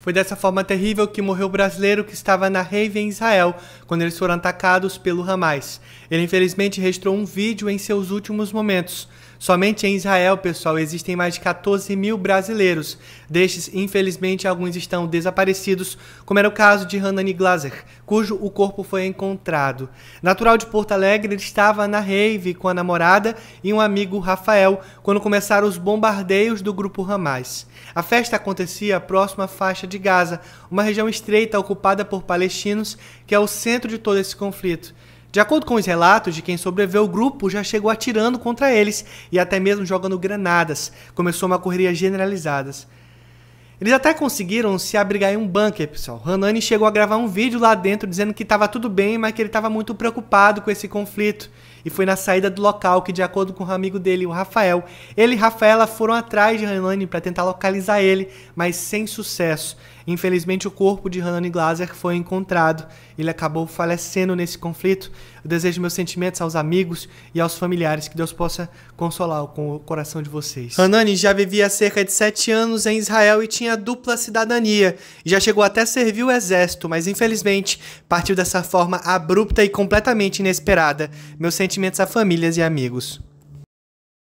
Foi dessa forma terrível que morreu o brasileiro que estava na rave em Israel, quando eles foram atacados pelo Hamas. Ele infelizmente registrou um vídeo em seus últimos momentos. Somente em Israel, pessoal, existem mais de 14 mil brasileiros. Destes, infelizmente, alguns estão desaparecidos, como era o caso de Hanani Glaser, cujo o corpo foi encontrado. Natural de Porto Alegre, ele estava na rave com a namorada e um amigo Rafael quando começaram os bombardeios do grupo Hamas. A festa acontecia próximo à faixa de Gaza, uma região estreita ocupada por palestinos, que é o centro de todo esse conflito. De acordo com os relatos de quem sobreviveu, o grupo já chegou atirando contra eles e até mesmo jogando granadas. Começou uma correria generalizada. Eles até conseguiram se abrigar em um bunker, pessoal. Hanani chegou a gravar um vídeo lá dentro dizendo que estava tudo bem, mas que ele estava muito preocupado com esse conflito. E foi na saída do local que, de acordo com o um amigo dele, o Rafael, ele e Rafaela foram atrás de Hanani para tentar localizar ele, mas sem sucesso. Infelizmente, o corpo de Hanani Glaser foi encontrado. Ele acabou falecendo nesse conflito. Eu desejo meus sentimentos aos amigos e aos familiares. Que Deus possa consolar o coração de vocês. Hanani já vivia há cerca de 7 anos em Israel e tinha tinha dupla cidadania e já chegou até a servir o exército, mas infelizmente partiu dessa forma abrupta e completamente inesperada. Meus sentimentos a famílias e amigos.